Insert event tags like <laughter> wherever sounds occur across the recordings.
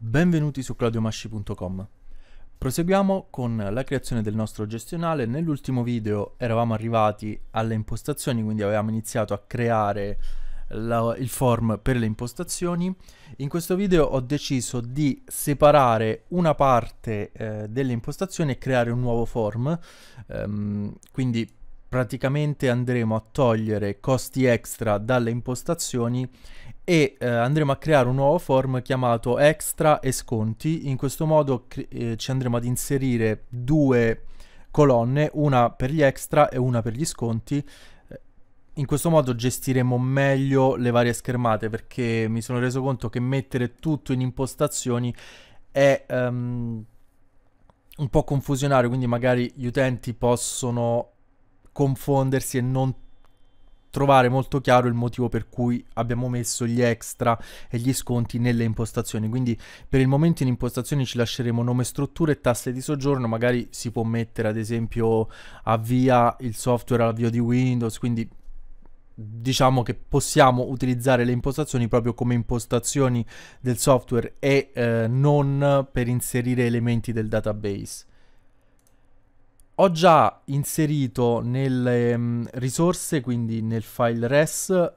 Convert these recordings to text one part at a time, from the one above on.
Benvenuti su claudiomasci.com. Proseguiamo con la creazione del nostro gestionale. Nell'ultimo video eravamo arrivati alle impostazioni, quindi avevamo iniziato a creare la, il form per le impostazioni. In questo video ho deciso di separare una parte eh, delle impostazioni e creare un nuovo form. Ehm, quindi praticamente andremo a togliere costi extra dalle impostazioni e eh, andremo a creare un nuovo form chiamato extra e sconti. In questo modo eh, ci andremo ad inserire due colonne, una per gli extra e una per gli sconti. In questo modo gestiremo meglio le varie schermate perché mi sono reso conto che mettere tutto in impostazioni è um, un po' confusionario, quindi magari gli utenti possono confondersi e non trovare molto chiaro il motivo per cui abbiamo messo gli extra e gli sconti nelle impostazioni. Quindi per il momento in impostazioni ci lasceremo nome strutture e tasse di soggiorno, magari si può mettere ad esempio avvia il software all'avvio di Windows, quindi diciamo che possiamo utilizzare le impostazioni proprio come impostazioni del software e eh, non per inserire elementi del database ho già inserito nelle mh, mm, risorse, quindi nel file res,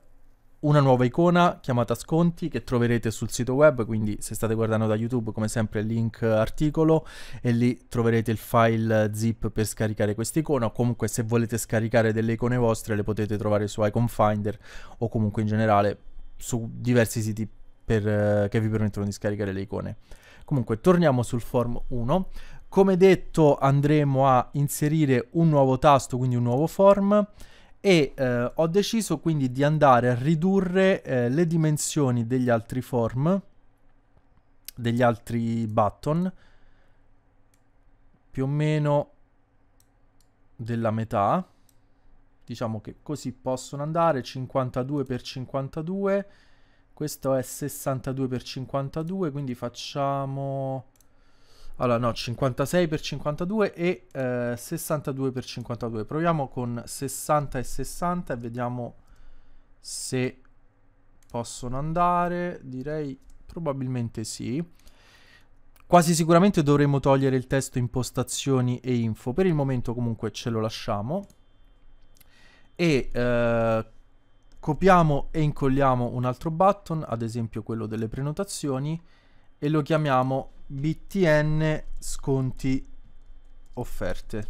una nuova icona chiamata sconti che troverete sul sito web, quindi se state guardando da YouTube come sempre link articolo e lì troverete il file zip per scaricare questa icona comunque se volete scaricare delle icone vostre le potete trovare su Icon Finder o comunque in generale su diversi siti per, eh, che vi permettono di scaricare le icone. Comunque torniamo sul form 1, come detto andremo a inserire un nuovo tasto, quindi un nuovo form e eh, ho deciso quindi di andare a ridurre eh, le dimensioni degli altri form, degli altri button, più o meno della metà diciamo che così possono andare 52 x 52 questo è 62 x 52 quindi facciamo allora no, 56 per 52 e eh, 62 per 52. Proviamo con 60 e 60 e vediamo se possono andare. Direi probabilmente sì. Quasi sicuramente dovremo togliere il testo impostazioni e info. Per il momento comunque ce lo lasciamo. E eh, copiamo e incolliamo un altro button, ad esempio quello delle prenotazioni, e lo chiamiamo BTN sconti offerte.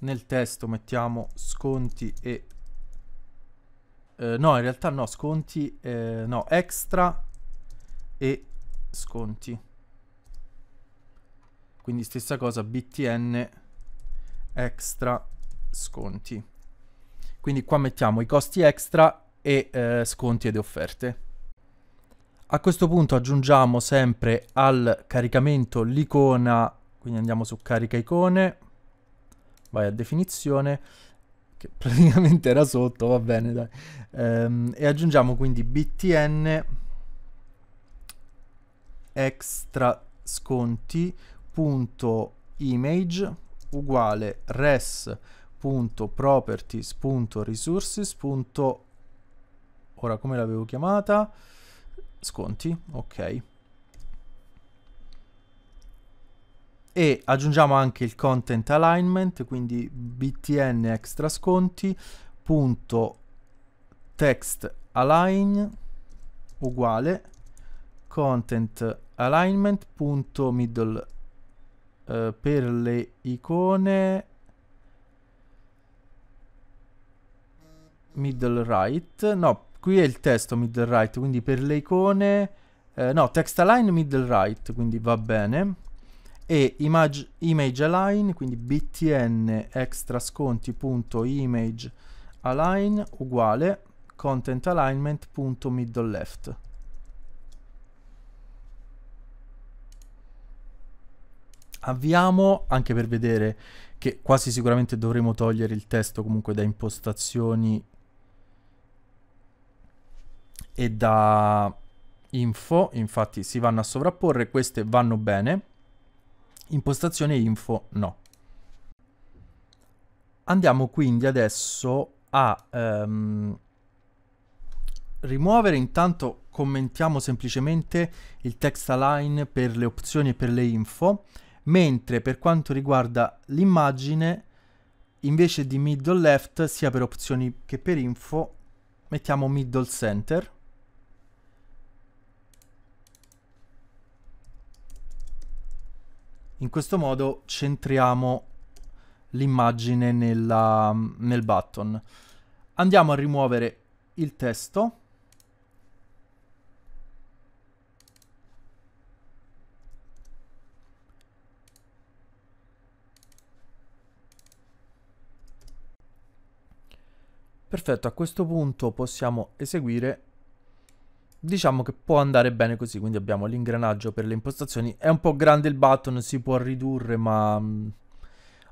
Nel testo mettiamo sconti e... Eh, no, in realtà no, sconti... Eh, no, extra e sconti. Quindi stessa cosa, BTN extra sconti. Quindi qua mettiamo i costi extra e eh, sconti ed offerte. A questo punto aggiungiamo sempre al caricamento l'icona, quindi andiamo su carica icone, vai a definizione, che <laughs> praticamente era sotto, va bene dai, ehm, e aggiungiamo quindi btn extra sconti.image uguale res.properties.resources. Ora come l'avevo chiamata? sconti, ok. E aggiungiamo anche il content alignment, quindi btn extra sconti, punto text align uguale content alignment punto middle eh, per le icone middle right no Qui è il testo middle right, quindi per le icone... Eh, no, text align middle right, quindi va bene. E image, image align, quindi btn extra sconti.image align uguale content alignment.middle left. Avviamo anche per vedere che quasi sicuramente dovremo togliere il testo comunque da impostazioni e da info, infatti si vanno a sovrapporre, queste vanno bene, impostazione info no. Andiamo quindi adesso a ehm, rimuovere, intanto commentiamo semplicemente il text align per le opzioni e per le info, mentre per quanto riguarda l'immagine, invece di middle left, sia per opzioni che per info, mettiamo middle center In questo modo centriamo l'immagine nel button. Andiamo a rimuovere il testo. Perfetto, a questo punto possiamo eseguire diciamo che può andare bene così, quindi abbiamo l'ingranaggio per le impostazioni, è un po' grande il button, si può ridurre ma mh, mm,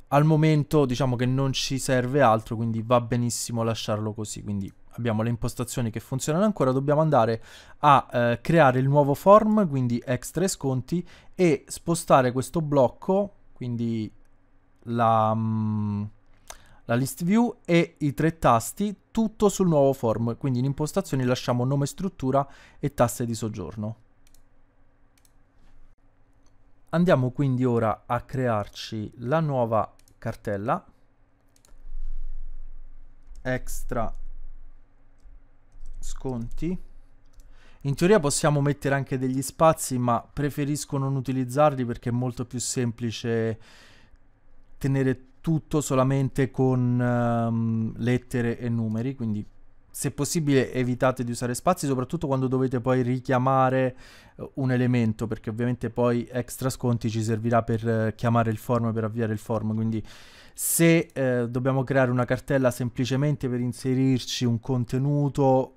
al momento diciamo che non ci serve altro, quindi va benissimo lasciarlo così, quindi abbiamo le impostazioni che funzionano ancora, dobbiamo andare a eh, creare il nuovo form, quindi extra e sconti, e spostare questo blocco, quindi la... Mh, mm, la list view e i tre tasti, tutto sul nuovo form, quindi in impostazioni lasciamo nome struttura e tasse di soggiorno. Andiamo quindi ora a crearci la nuova cartella extra sconti in teoria possiamo mettere anche degli spazi ma preferisco non utilizzarli perché è molto più semplice tenere tutto solamente con um, lettere e numeri, quindi se possibile evitate di usare spazi, soprattutto quando dovete poi richiamare eh, un elemento, perché ovviamente poi extra sconti ci servirà per eh, chiamare il form, per avviare il form, quindi se eh, dobbiamo creare una cartella semplicemente per inserirci un contenuto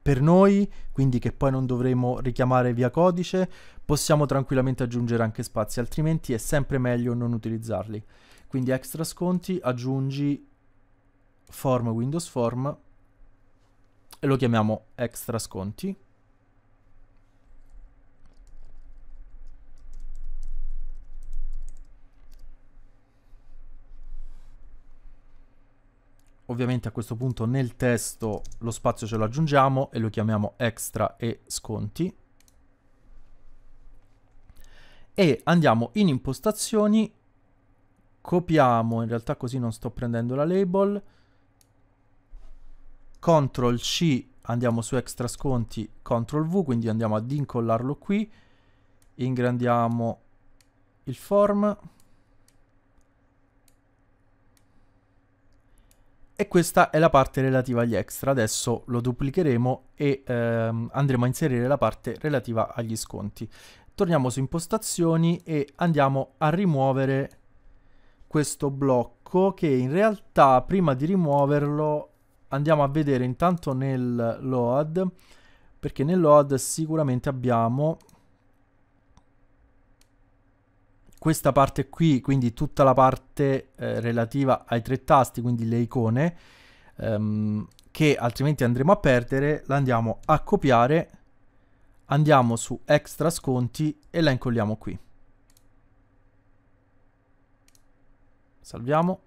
per noi, quindi che poi non dovremo richiamare via codice, possiamo tranquillamente aggiungere anche spazi, altrimenti è sempre meglio non utilizzarli. Quindi extra sconti, aggiungi form Windows form e lo chiamiamo extra sconti. Ovviamente a questo punto nel testo lo spazio ce lo aggiungiamo e lo chiamiamo extra e sconti. E andiamo in impostazioni copiamo, in realtà così non sto prendendo la label, CTRL C, andiamo su extra sconti, CTRL V, quindi andiamo ad incollarlo qui, ingrandiamo il form, e questa è la parte relativa agli extra adesso lo duplicheremo e ehm, andremo a inserire la parte relativa agli sconti torniamo su impostazioni e andiamo a rimuovere questo blocco che in realtà prima di rimuoverlo andiamo a vedere intanto nel load perché nel load sicuramente abbiamo questa parte qui quindi tutta la parte eh, relativa ai tre tasti quindi le icone ehm, che altrimenti andremo a perdere la andiamo a copiare andiamo su extra sconti e la incolliamo qui Salviamo.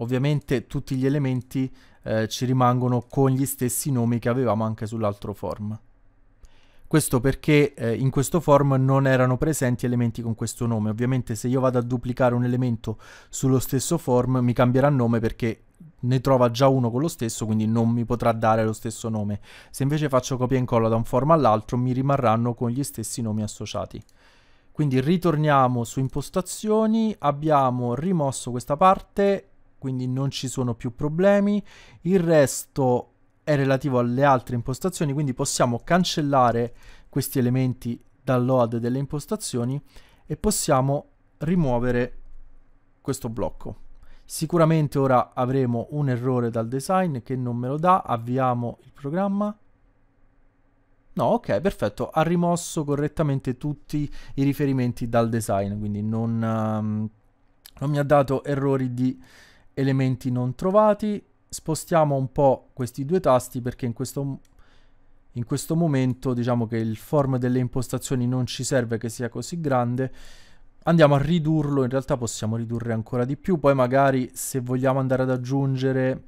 Ovviamente tutti gli elementi eh, ci rimangono con gli stessi nomi che avevamo anche sull'altro form. Questo perché eh, in questo form non erano presenti elementi con questo nome. Ovviamente se io vado a duplicare un elemento sullo stesso form mi cambierà nome perché ne trova già uno con lo stesso, quindi non mi potrà dare lo stesso nome. Se invece faccio copia e incolla da un form all'altro mi rimarranno con gli stessi nomi associati. Quindi ritorniamo su impostazioni, abbiamo rimosso questa parte, quindi non ci sono più problemi. Il resto è relativo alle altre impostazioni, quindi possiamo cancellare questi elementi dal load delle impostazioni e possiamo rimuovere questo blocco. Sicuramente ora avremo un errore dal design che non me lo dà, avviamo il programma No, ok, perfetto. Ha rimosso correttamente tutti i riferimenti dal design, quindi non, um, non mi ha dato errori di elementi non trovati. Spostiamo un po' questi due tasti perché in questo, in questo momento diciamo che il form delle impostazioni non ci serve che sia così grande andiamo a ridurlo, in realtà possiamo ridurre ancora di più, poi magari se vogliamo andare ad aggiungere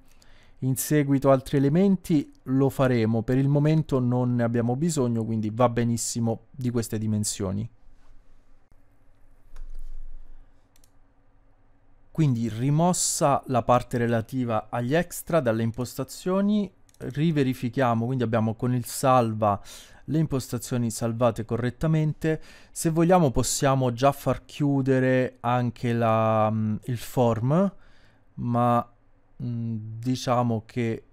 in seguito altri elementi lo faremo, per il momento non ne abbiamo bisogno, quindi va benissimo di queste dimensioni. Quindi rimossa la parte relativa agli extra dalle impostazioni, riverifichiamo, quindi abbiamo con il salva le impostazioni salvate correttamente. Se vogliamo possiamo già far chiudere anche la, mm, il form, ma Mm, diciamo che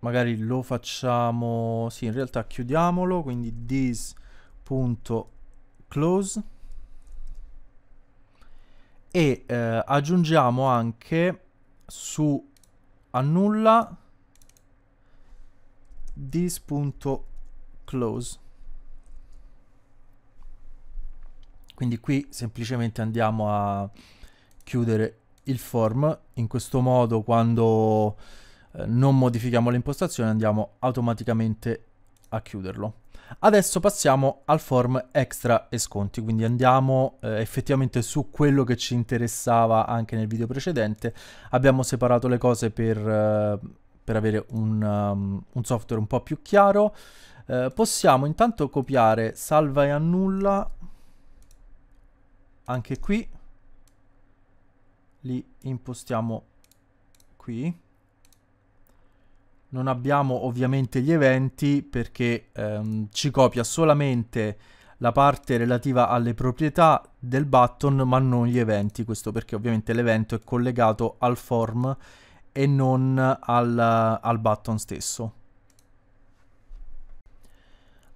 magari lo facciamo sì in realtà chiudiamolo quindi this.close e eh, aggiungiamo anche su annulla this.close quindi qui semplicemente andiamo a chiudere il form, in questo modo quando eh, non modifichiamo le impostazioni andiamo automaticamente a chiuderlo. Adesso passiamo al form extra e sconti, quindi andiamo eh, effettivamente su quello che ci interessava anche nel video precedente. Abbiamo separato le cose per, eh, per avere un, um, un, software un po' più chiaro. Eh, possiamo intanto copiare salva e annulla anche qui li impostiamo qui. Non abbiamo ovviamente gli eventi perché ehm, ci copia solamente la parte relativa alle proprietà del button ma non gli eventi, questo perché ovviamente l'evento è collegato al form e non al, al button stesso.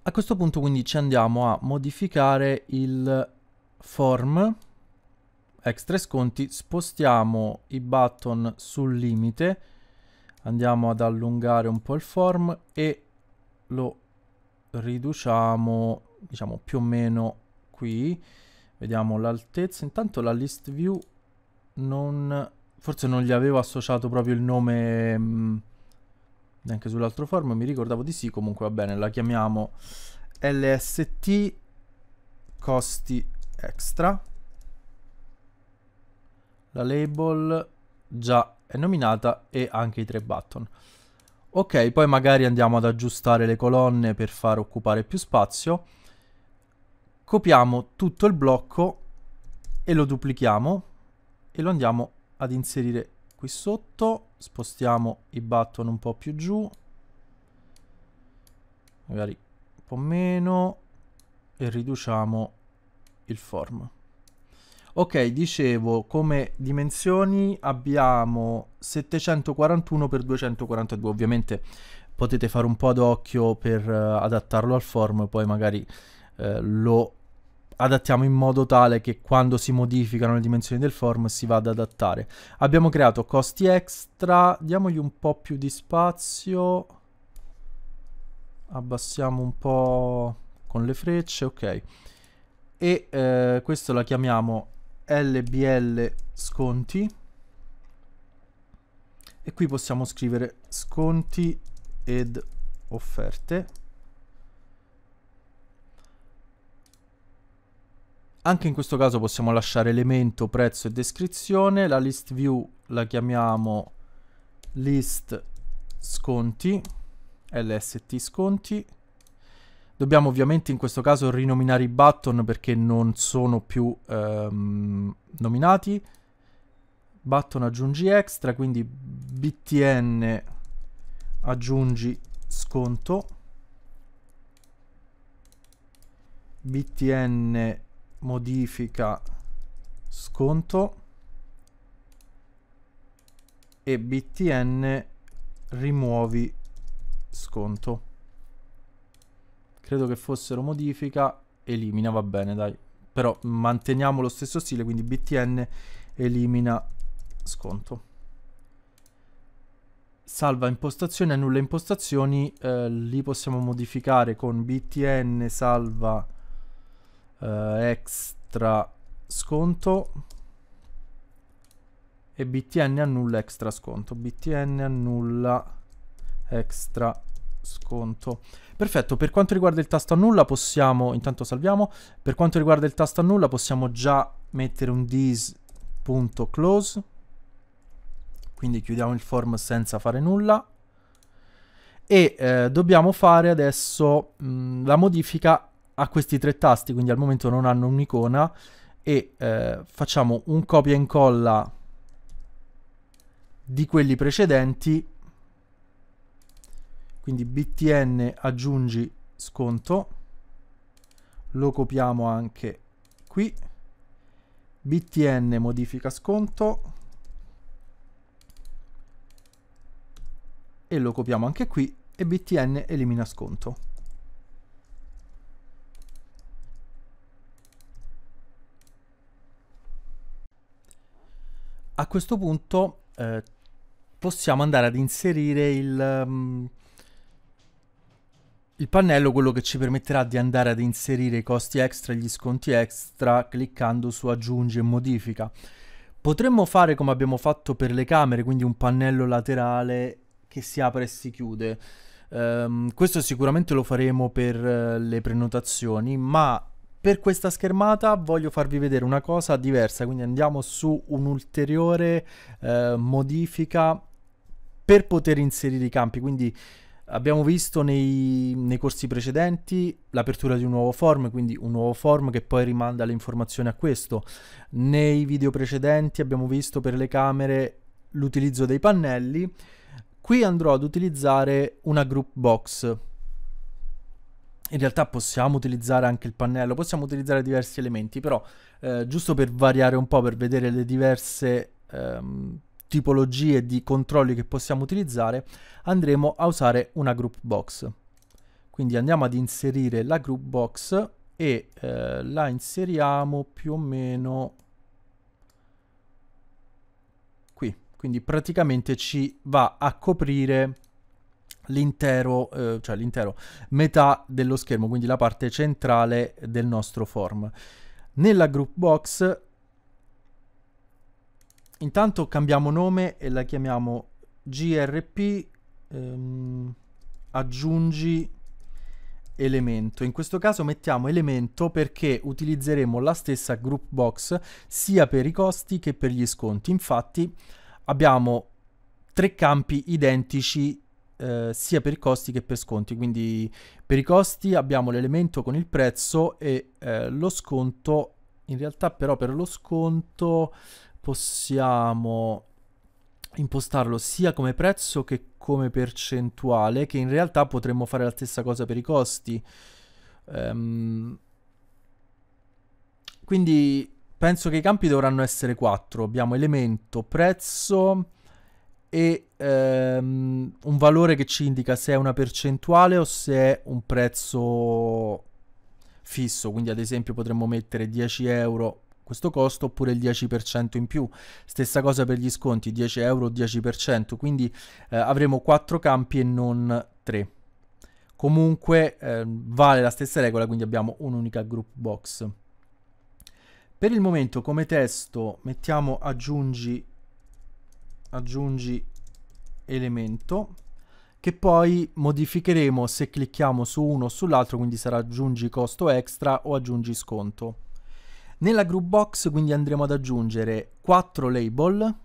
A questo punto quindi ci andiamo a modificare il form extra sconti spostiamo i button sul limite andiamo ad allungare un po' il form e lo riduciamo diciamo più o meno qui vediamo l'altezza intanto la list view non forse non gli avevo associato proprio il nome mh, mm, anche sull'altro form mi ricordavo di sì comunque va bene la chiamiamo lst costi extra la label già è nominata e anche i tre button. Ok, poi magari andiamo ad aggiustare le colonne per far occupare più spazio. Copiamo tutto il blocco e lo duplichiamo e lo andiamo ad inserire qui sotto. Spostiamo i button un po' più giù. Magari un po' meno. E riduciamo il form. Ok, dicevo, come dimensioni abbiamo 741 x 242, ovviamente potete fare un po' d'occhio per uh, adattarlo al form, poi magari uh, lo adattiamo in modo tale che quando si modificano le dimensioni del form si va ad adattare. Abbiamo creato costi extra, diamogli un po' più di spazio, abbassiamo un po' con le frecce, ok e eh, questo la chiamiamo LBL sconti e qui possiamo scrivere sconti ed offerte anche in questo caso possiamo lasciare elemento prezzo e descrizione la list view la chiamiamo list sconti lst sconti Dobbiamo ovviamente in questo caso rinominare i button perché non sono più ehm, nominati. Button aggiungi extra, quindi btn aggiungi sconto. btn modifica sconto e btn rimuovi sconto credo che fossero modifica, elimina, va bene dai, però manteniamo lo stesso stile, quindi btn elimina sconto. Salva impostazioni, annulla impostazioni, eh, li possiamo modificare con btn salva eh, extra sconto e btn annulla extra sconto, btn annulla extra sconto sconto. Perfetto, per quanto riguarda il tasto annulla possiamo, intanto salviamo, per quanto riguarda il tasto annulla possiamo già mettere un this.close, quindi chiudiamo il form senza fare nulla e eh, dobbiamo fare adesso mh, mm, la modifica a questi tre tasti, quindi al momento non hanno un'icona e eh, facciamo un copia e incolla di quelli precedenti quindi btn aggiungi sconto lo copiamo anche qui btn modifica sconto e lo copiamo anche qui e btn elimina sconto a questo punto eh, possiamo andare ad inserire il um, il pannello quello che ci permetterà di andare ad inserire i costi extra e gli sconti extra cliccando su aggiungi e modifica. Potremmo fare come abbiamo fatto per le camere, quindi un pannello laterale che si apre e si chiude. Um, questo sicuramente lo faremo per uh, le prenotazioni, ma per questa schermata voglio farvi vedere una cosa diversa, quindi andiamo su un'ulteriore uh, eh, modifica per poter inserire i campi, quindi Abbiamo visto nei, nei, corsi precedenti l'apertura di un nuovo form, quindi un nuovo form che poi rimanda le informazioni a questo. Nei video precedenti abbiamo visto per le camere l'utilizzo dei pannelli. Qui andrò ad utilizzare una group box. In realtà possiamo utilizzare anche il pannello, possiamo utilizzare diversi elementi, però eh, giusto per variare un po', per vedere le diverse... Ehm, tipologie di controlli che possiamo utilizzare, andremo a usare una group box. Quindi andiamo ad inserire la group box e eh, la inseriamo più o meno qui. Quindi praticamente ci va a coprire l'intero, eh, cioè l'intero metà dello schermo, quindi la parte centrale del nostro form. Nella group box Intanto cambiamo nome e la chiamiamo grp ehm, aggiungi elemento. In questo caso mettiamo elemento perché utilizzeremo la stessa group box sia per i costi che per gli sconti. Infatti abbiamo tre campi identici eh, sia per i costi che per sconti. Quindi per i costi abbiamo l'elemento con il prezzo e eh, lo sconto. In realtà però per lo sconto possiamo impostarlo sia come prezzo che come percentuale, che in realtà potremmo fare la stessa cosa per i costi. Um, quindi penso che i campi dovranno essere quattro. Abbiamo elemento, prezzo e um, un valore che ci indica se è una percentuale o se è un prezzo fisso. Quindi ad esempio potremmo mettere 10 euro questo costo oppure il 10% in più. Stessa cosa per gli sconti, 10 euro 10%, quindi eh, avremo 4 campi e non 3. Comunque eh, vale la stessa regola, quindi abbiamo un'unica group box. Per il momento come testo mettiamo aggiungi, aggiungi elemento che poi modificheremo se clicchiamo su uno o sull'altro, quindi sarà aggiungi costo extra o aggiungi sconto. Nella group box quindi andremo ad aggiungere 4 label,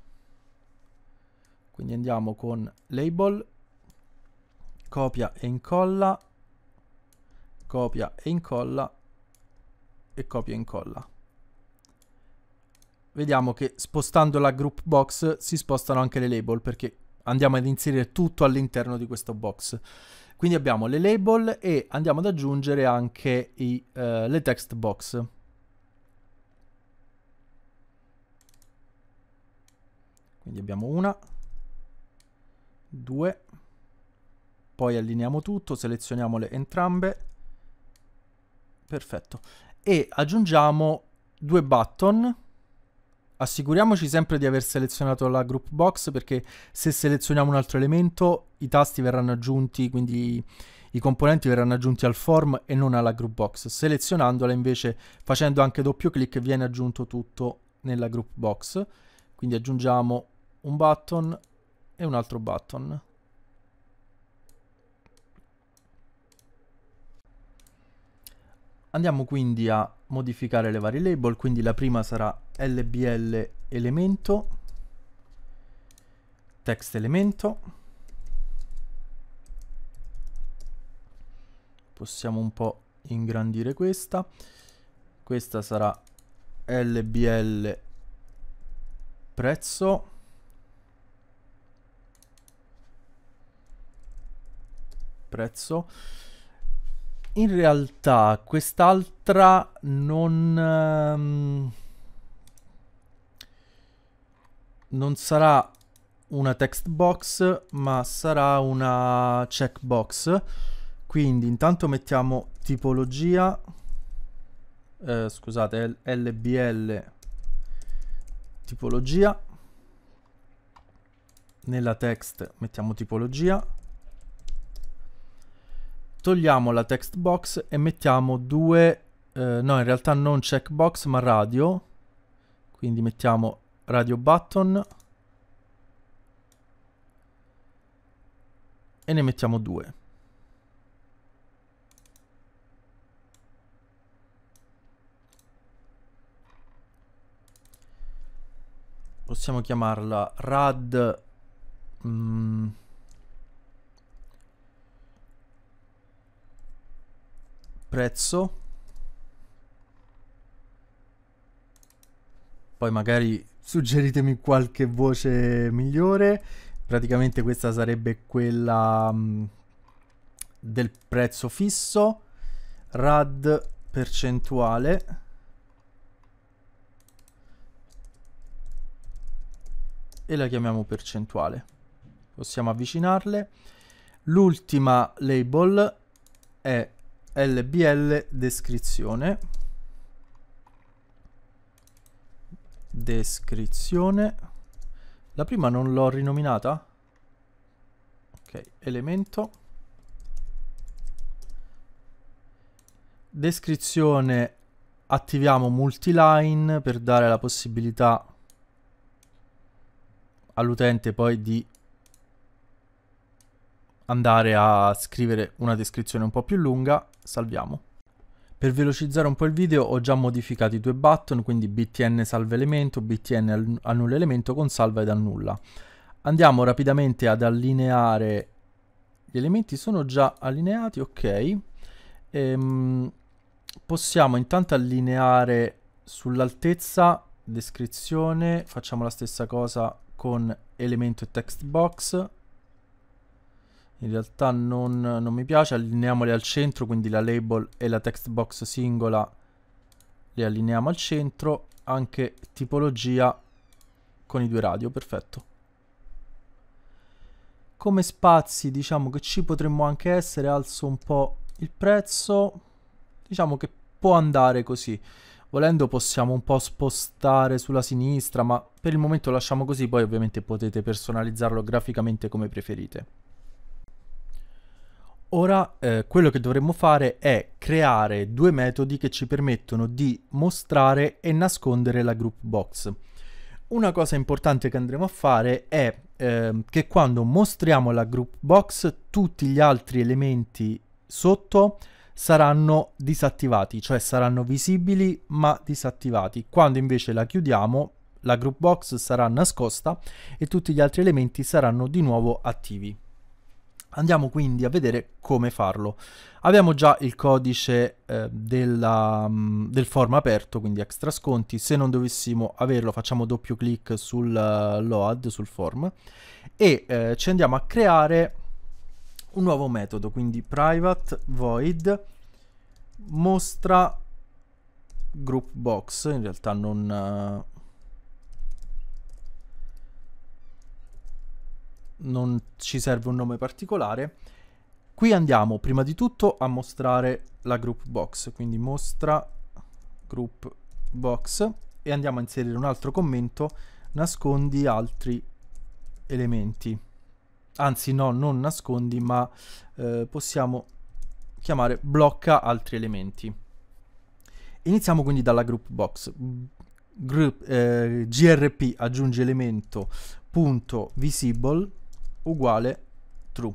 quindi andiamo con label, copia e incolla, copia e incolla e copia e incolla. Vediamo che spostando la group box si spostano anche le label perché andiamo ad inserire tutto all'interno di questo box. Quindi abbiamo le label e andiamo ad aggiungere anche i, uh, le text box. Quindi abbiamo una, due, poi allineiamo tutto, selezioniamole entrambe, perfetto, e aggiungiamo due button, assicuriamoci sempre di aver selezionato la group box perché se selezioniamo un altro elemento i tasti verranno aggiunti, quindi i componenti verranno aggiunti al form e non alla group box. Selezionandola invece facendo anche doppio clic viene aggiunto tutto nella group box. Quindi aggiungiamo un button e un altro button. Andiamo quindi a modificare le varie label, quindi la prima sarà lbl elemento, text elemento, possiamo un po' ingrandire questa, questa sarà lbl prezzo, prezzo. In realtà quest'altra non... Um, non sarà una text box ma sarà una checkbox quindi intanto mettiamo tipologia eh, scusate lbl tipologia nella text mettiamo tipologia togliamo la text box e mettiamo due, eh, no in realtà non checkbox ma radio, quindi mettiamo radio button e ne mettiamo due. Possiamo chiamarla rad... Mm, prezzo. Poi magari suggeritemi qualche voce migliore. Praticamente questa sarebbe quella mm, del prezzo fisso. RAD percentuale. E la chiamiamo percentuale. Possiamo avvicinarle. L'ultima label è lbl descrizione descrizione la prima non l'ho rinominata ok elemento descrizione attiviamo multiline per dare la possibilità all'utente poi di andare a scrivere una descrizione un po' più lunga salviamo. Per velocizzare un po' il video ho già modificato i due button, quindi btn salva elemento, btn annulla elemento con salva ed annulla. Andiamo rapidamente ad allineare, gli elementi sono già allineati, ok. Ehm, possiamo intanto allineare sull'altezza, descrizione, facciamo la stessa cosa con elemento e text box, in realtà non, non mi piace, allineiamole al centro, quindi la label e la text box singola le allineiamo al centro, anche tipologia con i due radio, perfetto. Come spazi diciamo che ci potremmo anche essere, alzo un po' il prezzo, diciamo che può andare così. Volendo possiamo un po' spostare sulla sinistra, ma per il momento lasciamo così, poi ovviamente potete personalizzarlo graficamente come preferite. Ora eh, quello che dovremmo fare è creare due metodi che ci permettono di mostrare e nascondere la group box. Una cosa importante che andremo a fare è eh, che quando mostriamo la group box tutti gli altri elementi sotto saranno disattivati, cioè saranno visibili ma disattivati. Quando invece la chiudiamo la group box sarà nascosta e tutti gli altri elementi saranno di nuovo attivi. Andiamo quindi a vedere come farlo. Abbiamo già il codice eh, della, mm, del form aperto, quindi extra sconti. Se non dovessimo averlo facciamo doppio clic sul uh, load, sul form, e eh, ci andiamo a creare un nuovo metodo, quindi private void mostra group box, in realtà non, eh, non ci serve un nome particolare. Qui andiamo prima di tutto a mostrare la group box, quindi mostra group box e andiamo a inserire un altro commento, nascondi altri elementi. Anzi no, non nascondi, ma eh, possiamo chiamare blocca altri elementi. Iniziamo quindi dalla group box. Group, eh, grp aggiunge elemento punto visible uguale true.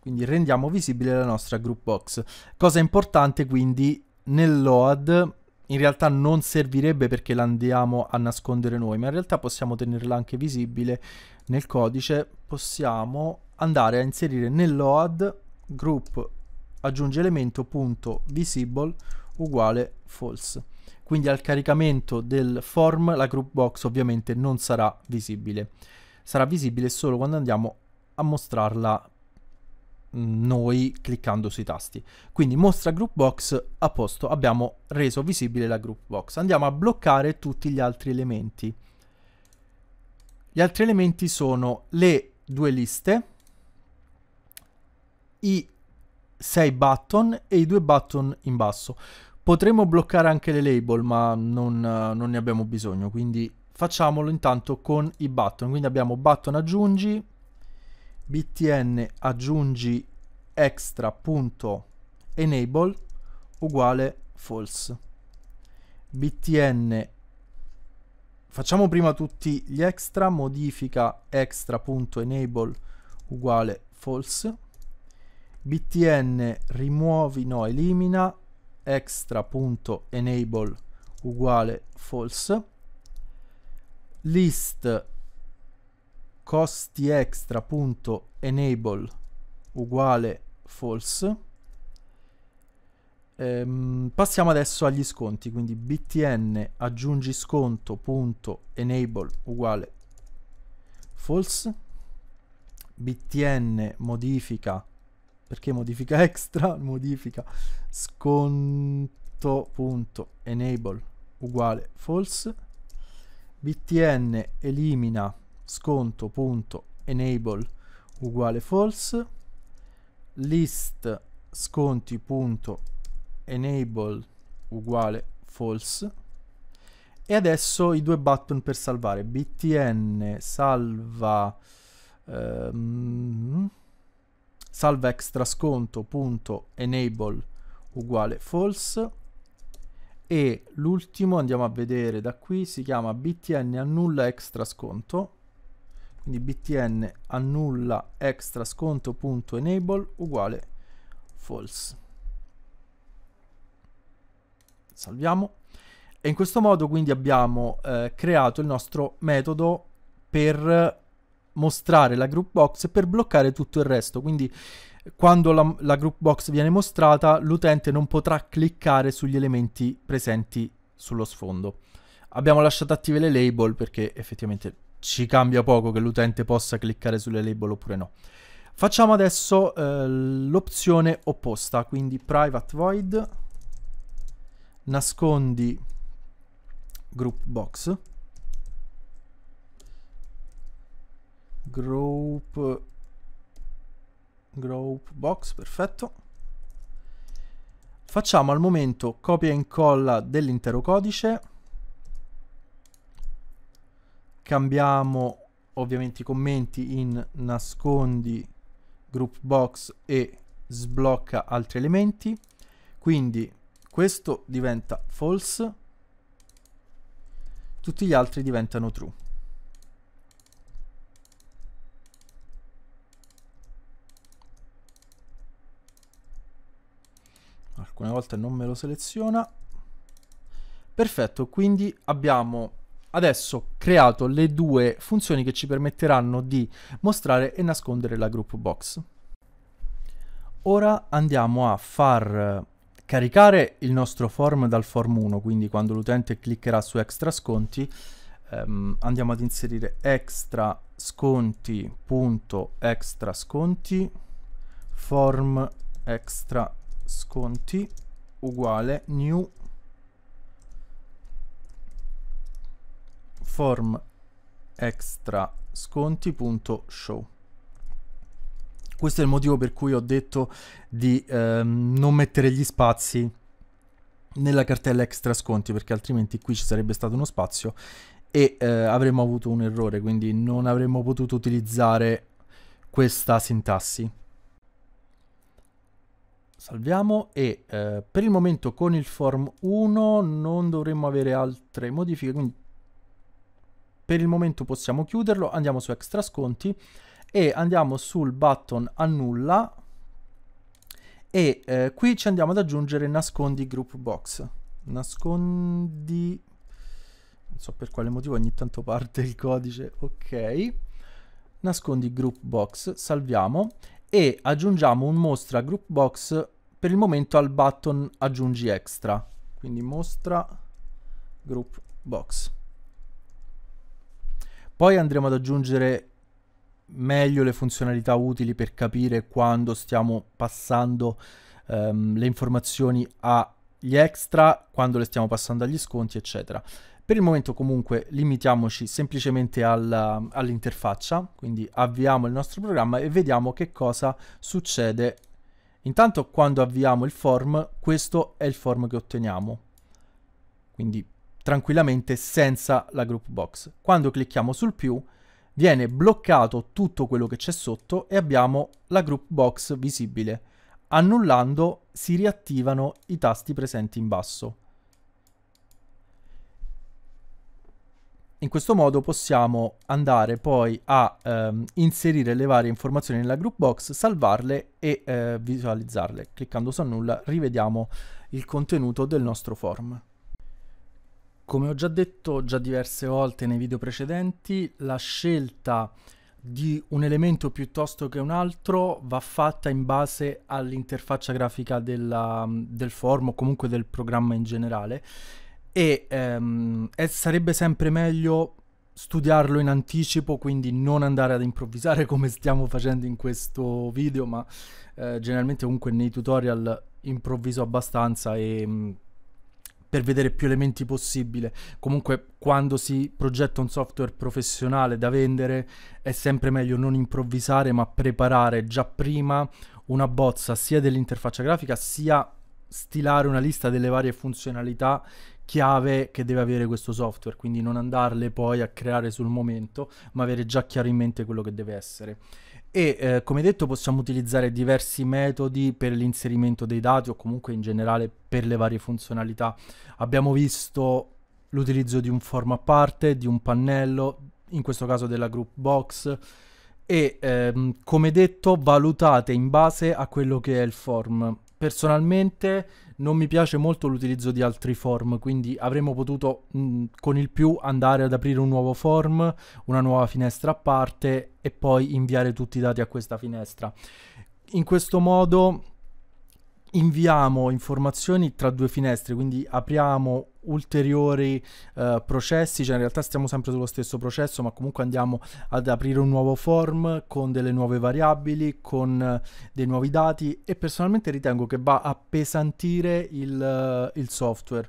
Quindi rendiamo visibile la nostra group box. Cosa importante quindi nell'OAD in realtà non servirebbe perché la andiamo a nascondere noi, ma in realtà possiamo tenerla anche visibile nel codice. Possiamo andare a inserire nell'OAD group aggiunge elemento punto visible uguale false. Quindi al caricamento del form la group box ovviamente non sarà visibile sarà visibile solo quando andiamo a mostrarla mm, noi cliccando sui tasti quindi mostra group box a posto abbiamo reso visibile la group box andiamo a bloccare tutti gli altri elementi gli altri elementi sono le due liste i 6 button e i due button in basso potremmo bloccare anche le label ma non, non ne abbiamo bisogno quindi facciamolo intanto con i button quindi abbiamo button aggiungi btn aggiungi extra.enable uguale false btn facciamo prima tutti gli extra modifica extra.enable uguale false btn rimuovi no elimina extra.enable uguale false list costi extra punto enable uguale false ehm, passiamo adesso agli sconti quindi btn aggiungi sconto punto enable uguale false btn modifica perché modifica <laughs> extra modifica sconto punto enable uguale false btn elimina sconto.enable uguale false list sconti.enable uguale false e adesso i due button per salvare btn salva ehm, salva extra sconto.enable uguale false e l'ultimo andiamo a vedere da qui si chiama btn annulla extra sconto quindi btn annulla extra sconto.enable uguale false salviamo e in questo modo quindi abbiamo eh, creato il nostro metodo per mostrare la group box e per bloccare tutto il resto quindi quando la, la group box viene mostrata l'utente non potrà cliccare sugli elementi presenti sullo sfondo. Abbiamo lasciato attive le label perché effettivamente ci cambia poco che l'utente possa cliccare sulle label oppure no. Facciamo adesso eh, l'opzione opposta, quindi private void, nascondi group box, group group box, perfetto. Facciamo al momento copia e incolla dell'intero codice. Cambiamo ovviamente i commenti in nascondi group box e sblocca altri elementi. Quindi questo diventa false, tutti gli altri diventano true. ecco una volta non me lo seleziona perfetto quindi abbiamo adesso creato le due funzioni che ci permetteranno di mostrare e nascondere la group box ora andiamo a far caricare il nostro form dal form 1 quindi quando l'utente cliccherà su extra sconti ehm, andiamo ad inserire extra sconti.extra sconti form extra sconti uguale new form extra sconti.show questo è il motivo per cui ho detto di ehm, non mettere gli spazi nella cartella extra sconti perché altrimenti qui ci sarebbe stato uno spazio e eh, avremmo avuto un errore quindi non avremmo potuto utilizzare questa sintassi salviamo e eh, per il momento con il form 1 non dovremmo avere altre modifiche quindi per il momento possiamo chiuderlo andiamo su extra sconti e andiamo sul button annulla e eh, qui ci andiamo ad aggiungere nascondi group box nascondi non so per quale motivo ogni tanto parte il codice ok nascondi group box salviamo e aggiungiamo un mostra group box per il momento al button aggiungi extra quindi mostra group box poi andremo ad aggiungere meglio le funzionalità utili per capire quando stiamo passando ehm, le informazioni agli extra, quando le stiamo passando agli sconti, eccetera. Per il momento comunque limitiamoci semplicemente alla, all'interfaccia, quindi avviamo il nostro programma e vediamo che cosa succede. Intanto quando avviamo il form, questo è il form che otteniamo, quindi tranquillamente senza la group box. Quando clicchiamo sul più viene bloccato tutto quello che c'è sotto e abbiamo la group box visibile. Annullando si riattivano i tasti presenti in basso. In questo modo possiamo andare poi a ehm, inserire le varie informazioni nella group box, salvarle e eh, visualizzarle. Cliccando su annulla rivediamo il contenuto del nostro form. Come ho già detto già diverse volte nei video precedenti, la scelta di un elemento piuttosto che un altro va fatta in base all'interfaccia grafica della, del form o comunque del programma in generale e ehm, è, sarebbe sempre meglio studiarlo in anticipo, quindi non andare ad improvvisare come stiamo facendo in questo video, ma eh, generalmente comunque nei tutorial improvviso abbastanza e, mm, per vedere più elementi possibile. Comunque quando si progetta un software professionale da vendere è sempre meglio non improvvisare, ma preparare già prima una bozza sia dell'interfaccia grafica sia stilare una lista delle varie funzionalità chiave che deve avere questo software, quindi non andarle poi a creare sul momento, ma avere già chiaro in mente quello che deve essere. E eh, come detto possiamo utilizzare diversi metodi per l'inserimento dei dati o comunque in generale per le varie funzionalità. Abbiamo visto l'utilizzo di un form a parte, di un pannello, in questo caso della group box, e ehm, come detto valutate in base a quello che è il form Personalmente non mi piace molto l'utilizzo di altri form, quindi avremmo potuto mh, mm, con il più andare ad aprire un nuovo form, una nuova finestra a parte e poi inviare tutti i dati a questa finestra. In questo modo inviamo informazioni tra due finestre, quindi apriamo ulteriori uh, processi, cioè in realtà stiamo sempre sullo stesso processo, ma comunque andiamo ad aprire un nuovo form con delle nuove variabili, con uh, dei nuovi dati e personalmente ritengo che va a pesantire il, uh, il software.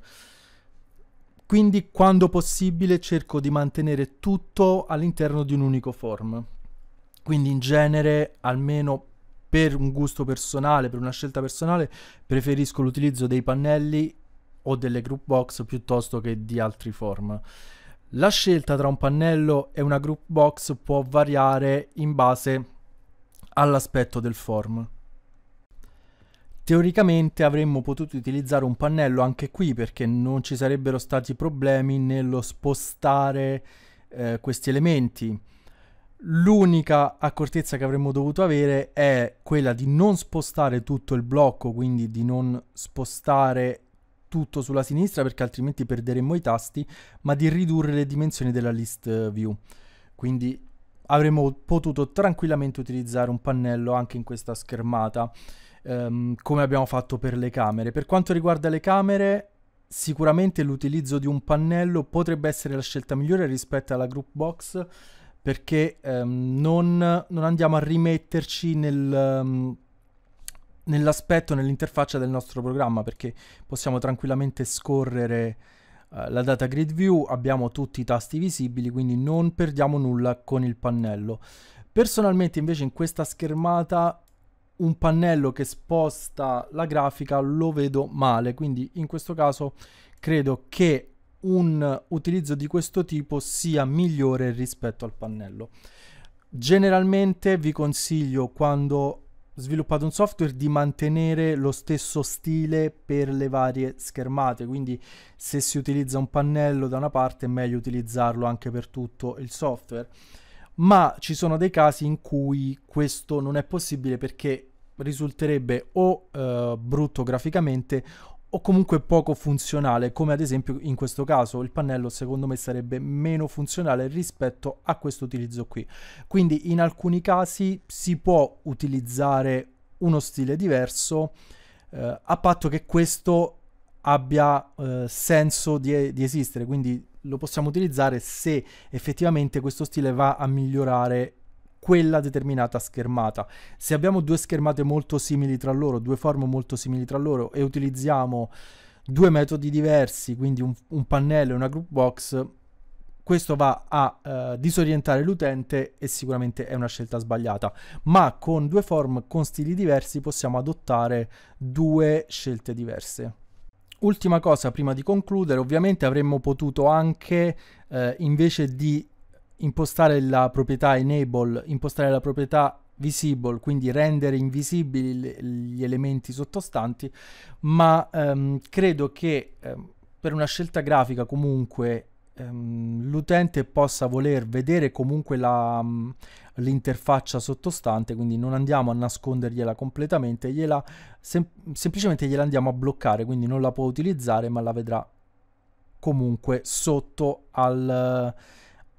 Quindi quando possibile cerco di mantenere tutto all'interno di un unico form. Quindi in genere almeno per un gusto personale, per una scelta personale, preferisco l'utilizzo dei pannelli o delle group box piuttosto che di altri form. La scelta tra un pannello e una group box può variare in base all'aspetto del form. Teoricamente avremmo potuto utilizzare un pannello anche qui perché non ci sarebbero stati problemi nello spostare eh, questi elementi. L'unica accortezza che avremmo dovuto avere è quella di non spostare tutto il blocco, quindi di non spostare tutto sulla sinistra perché altrimenti perderemmo i tasti, ma di ridurre le dimensioni della list eh, view. Quindi avremmo potuto tranquillamente utilizzare un pannello anche in questa schermata, ehm, come abbiamo fatto per le camere. Per quanto riguarda le camere, sicuramente l'utilizzo di un pannello potrebbe essere la scelta migliore rispetto alla group box perché ehm, non, non, andiamo a rimetterci nel... Um, nell'aspetto, nell'interfaccia del nostro programma, perché possiamo tranquillamente scorrere eh, la data grid view, abbiamo tutti i tasti visibili, quindi non perdiamo nulla con il pannello. Personalmente invece in questa schermata un pannello che sposta la grafica lo vedo male, quindi in questo caso credo che un utilizzo di questo tipo sia migliore rispetto al pannello. Generalmente vi consiglio quando sviluppato un software di mantenere lo stesso stile per le varie schermate, quindi se si utilizza un pannello da una parte è meglio utilizzarlo anche per tutto il software. Ma ci sono dei casi in cui questo non è possibile perché risulterebbe o eh, brutto graficamente o comunque poco funzionale, come ad esempio in questo caso il pannello secondo me sarebbe meno funzionale rispetto a questo utilizzo qui. Quindi in alcuni casi si può utilizzare uno stile diverso eh, a patto che questo abbia eh, senso di, di esistere, quindi lo possiamo utilizzare se effettivamente questo stile va a migliorare quella determinata schermata. Se abbiamo due schermate molto simili tra loro, due forme molto simili tra loro e utilizziamo due metodi diversi, quindi un, un pannello e una group box, questo va a eh, disorientare l'utente e sicuramente è una scelta sbagliata, ma con due form con stili diversi possiamo adottare due scelte diverse. Ultima cosa prima di concludere, ovviamente avremmo potuto anche eh, invece di impostare la proprietà enable, impostare la proprietà visible, quindi rendere invisibili le, gli elementi sottostanti, ma ehm, credo che ehm, per una scelta grafica comunque ehm, l'utente possa voler vedere comunque mm, l'interfaccia sottostante, quindi non andiamo a nascondergliela completamente, gliela, sem semplicemente gliela andiamo a bloccare, quindi non la può utilizzare ma la vedrà comunque sotto al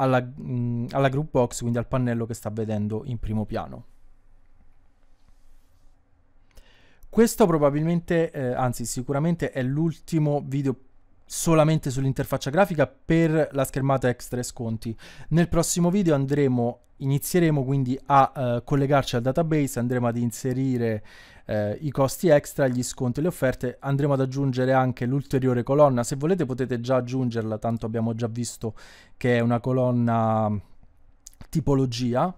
alla, mh, mm, alla group box, quindi al pannello che sta vedendo in primo piano. Questo probabilmente, eh, anzi sicuramente è l'ultimo video solamente sull'interfaccia grafica per la schermata extra e sconti. Nel prossimo video andremo, inizieremo quindi a eh, collegarci al database, andremo ad inserire eh, i costi extra, gli sconti e le offerte, andremo ad aggiungere anche l'ulteriore colonna, se volete potete già aggiungerla, tanto abbiamo già visto che è una colonna mm, tipologia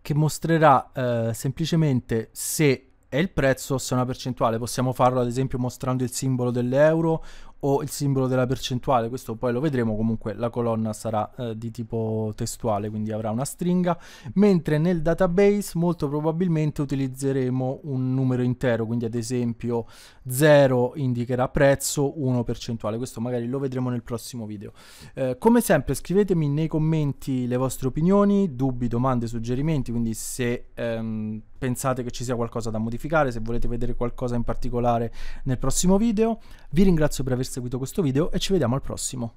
che mostrerà eh, semplicemente se è il prezzo o se è una percentuale possiamo farlo ad esempio mostrando il simbolo dell'euro o il simbolo della percentuale, questo poi lo vedremo, comunque la colonna sarà eh, di tipo testuale, quindi avrà una stringa, mentre nel database molto probabilmente utilizzeremo un numero intero, quindi ad esempio 0 indicherà prezzo, 1 percentuale, questo magari lo vedremo nel prossimo video. Eh, come sempre scrivetemi nei commenti le vostre opinioni, dubbi, domande, suggerimenti, quindi se... Ehm, pensate che ci sia qualcosa da modificare, se volete vedere qualcosa in particolare nel prossimo video. Vi ringrazio per aver seguito questo video e ci vediamo al prossimo.